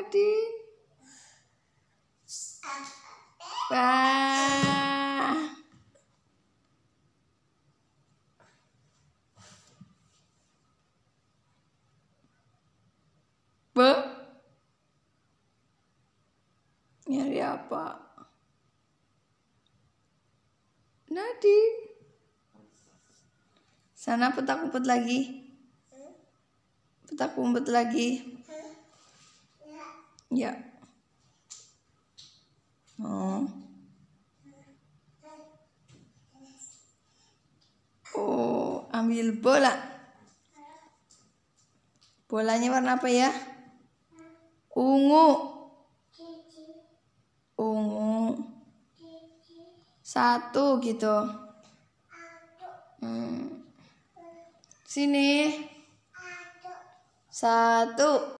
tadi? Wah. bu, Nyari apa? Nadi. Sana petak umpet lagi. Petak umpet lagi. Ya. Oh. Oh, ambil bola. Bolanya warna apa ya? Ungu. Ungu. Satu gitu. Hmm. Sini. Satu.